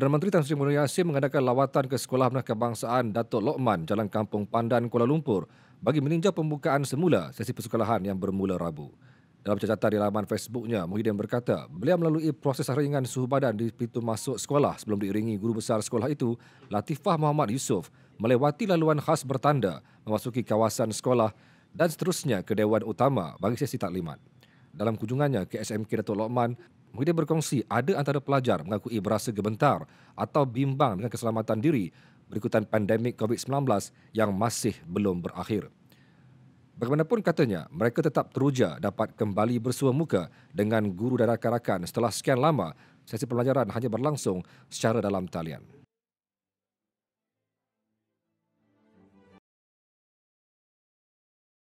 Perdana Menteri Tan Sri Mulyani Yassin mengadakan lawatan ke Sekolah Menengah Kebangsaan Datuk Lokman Jalan Kampung Pandan Kuala Lumpur bagi meninjau pembukaan semula sesi persekolahan yang bermula Rabu. Dalam catatan di laman Facebooknya, Muhyiddin berkata beliau melalui proses ringan suhu badan di pintu masuk sekolah sebelum diiringi guru besar sekolah itu, Latifah Muhammad Yusof melewati laluan khas bertanda memasuki kawasan sekolah dan seterusnya ke Dewan Utama bagi sesi taklimat. Dalam kunjungannya ke SMK Datuk Lokman, mereka berkongsi ada antara pelajar mengakui berasa gementar atau bimbang dengan keselamatan diri berikutan pandemik COVID-19 yang masih belum berakhir. Bagaimanapun katanya, mereka tetap teruja dapat kembali bersua muka dengan guru dan rakan-rakan setelah sekian lama sesi pelajaran hanya berlangsung secara dalam talian.